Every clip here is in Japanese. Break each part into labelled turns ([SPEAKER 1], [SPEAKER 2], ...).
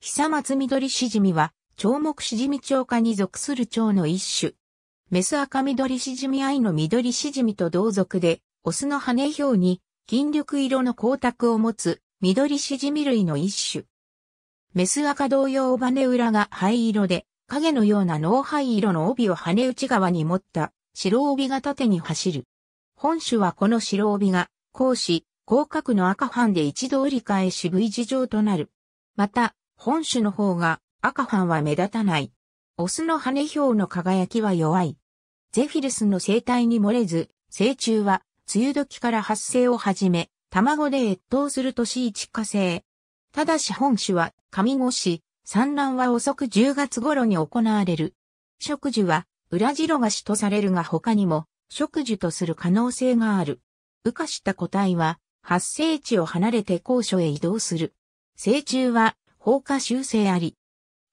[SPEAKER 1] 久松緑しじみは、長木しじみ蝶科に属する蝶の一種。メス
[SPEAKER 2] 赤緑しじみ愛の緑しじみと同族で、オスの羽表に筋緑色の光沢を持つ緑しじみ類の一種。メス赤同様羽裏が灰色で、影のような脳灰色の帯を羽内側に持った白帯が縦に走る。本種はこの白帯が、講師、広角の赤斑で一度折り返し V 字状となる。また、本種の方が赤斑は目立たない。オスの羽表の輝きは弱い。ゼフィルスの生態に漏れず、成虫は梅雨時から発生を始め、卵で越冬する年一過性。ただし本種は上越し、産卵は遅く10月頃に行われる。植樹は裏白菓子とされるが他にも植樹とする可能性がある。羽化した個体は発生地を離れて高所へ移動する。成虫は効果修正あり。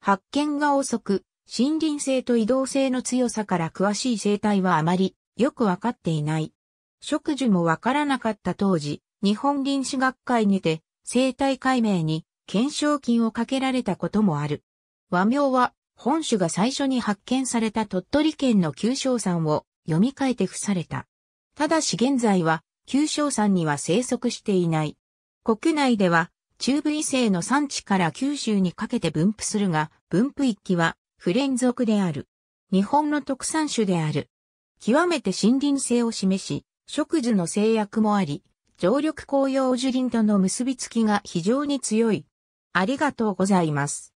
[SPEAKER 2] 発見が遅く、森林性と移動性の強さから詳しい生態はあまりよくわかっていない。植樹もわからなかった当時、日本林死学会にて生態解明に懸賞金をかけられたこともある。和名は本種が最初に発見された鳥取県の旧正山を読み替えて付された。ただし現在は旧正山には生息していない。国内では中部異西の産地から九州にかけて分布するが、分布域は不連続である。日本の特産種である。極めて森林性を示し、植樹の制約もあり、常緑
[SPEAKER 1] 紅葉樹林との結びつきが非常に強い。ありがとうございます。